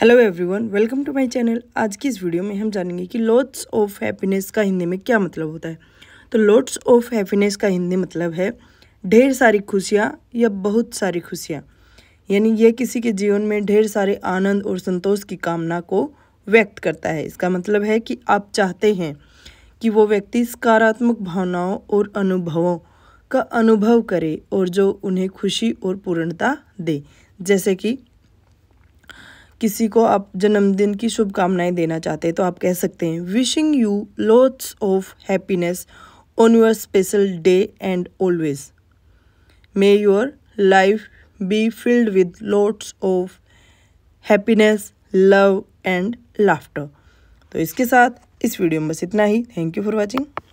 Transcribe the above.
hello everyone welcome to my channel आज की इस वीडियो में हम जानेंगे कि लॉट्स ऑफ हैप्पीनेस का हिंदी में क्या मतलब होता है तो लॉट्स ऑफ हैप्पीनेस का हिंदी मतलब है ढेर सारी खुशियाँ या बहुत सारी खुशियाँ यानी यह किसी के जीवन में ढेर सारे आनंद और संतोष की कामना को व्यक्त करता है इसका मतलब है कि आप चाहते हैं कि वो व्यक्ति सकारात्मक भावनाओं और अनुभवों का अनुभव करे और जो उन्हें खुशी और पूर्णता दे जैसे कि किसी को आप जन्मदिन की शुभकामनाएं देना चाहते हैं तो आप कह सकते हैं wishing you loads of happiness on your special day and always may your life be filled with loads of happiness love and laughter तो इसके साथ इस वीडियो में बस इतना ही थैंक यू फॉर वॉचिंग